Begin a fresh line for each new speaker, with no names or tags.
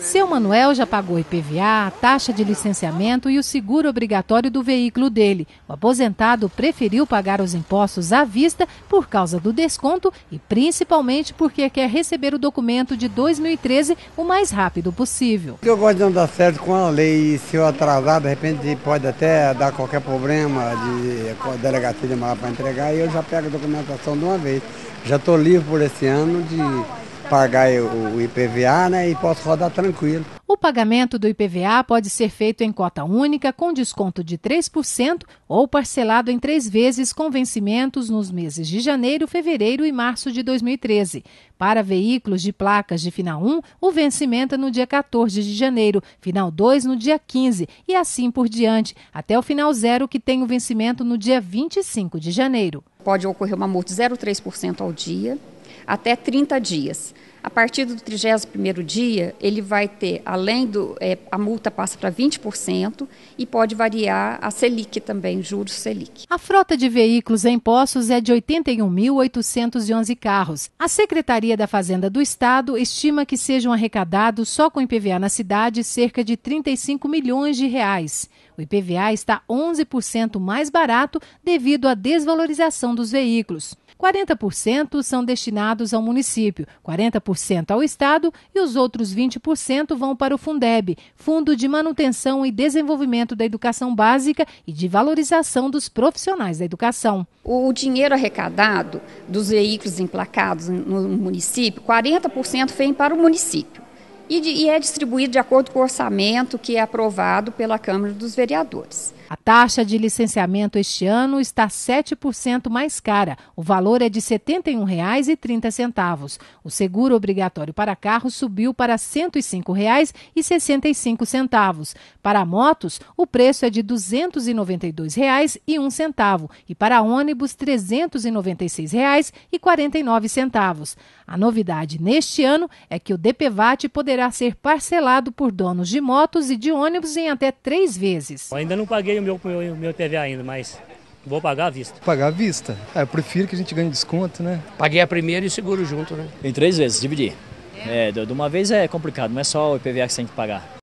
Seu Manuel já pagou IPVA, a taxa de licenciamento e o seguro obrigatório do veículo dele. O aposentado preferiu pagar os impostos à vista por causa do desconto e principalmente porque quer receber o documento de 2013 o mais rápido possível.
Eu gosto de andar certo com a lei e se eu atrasar, de repente pode até dar qualquer problema de delegacia de para entregar e eu já pego a documentação de uma vez. Já estou livre por esse ano de pagar o IPVA né, e posso rodar tranquilo.
O pagamento do IPVA pode ser feito em cota única, com desconto de 3%, ou parcelado em três vezes, com vencimentos nos meses de janeiro, fevereiro e março de 2013. Para veículos de placas de final 1, o vencimento é no dia 14 de janeiro, final 2 no dia 15 e assim por diante, até o final zero, que tem o vencimento no dia 25 de janeiro. Pode ocorrer uma multa de 0,3%
ao dia até 30 dias. A partir do 31º dia, ele vai ter, além do, é, a multa passa para 20% e pode variar a
Selic também, juros Selic. A frota de veículos em Poços é de 81.811 carros. A Secretaria da Fazenda do Estado estima que sejam arrecadados só com IPVA na cidade cerca de 35 milhões de reais. O IPVA está 11% mais barato devido à desvalorização dos veículos. 40% são destinados ao município, 40% ao Estado e os outros 20% vão para o Fundeb, Fundo de Manutenção e Desenvolvimento da Educação Básica e de Valorização dos Profissionais da Educação. O dinheiro arrecadado dos
veículos emplacados no município, 40% vem para o município e, de, e é distribuído de acordo com o orçamento que é aprovado pela Câmara dos Vereadores. A taxa
de licenciamento este ano está 7% mais cara. O valor é de R$ 71,30. O seguro obrigatório para carros subiu para R$ 105,65. Para motos, o preço é de R$ 292,01 e para ônibus R$ 396,49. A novidade neste ano é que o DPVAT poderá poderá ser parcelado por donos de motos e de ônibus em até três vezes. Eu ainda não paguei o meu, meu, meu TVA ainda, mas Vou pagar à vista. Pagar à vista? Ah, eu prefiro que a gente ganhe desconto, né? Paguei a primeira e seguro junto, né? Em três vezes, dividir. É, de uma vez é complicado, não é só o IPVA que você tem que pagar.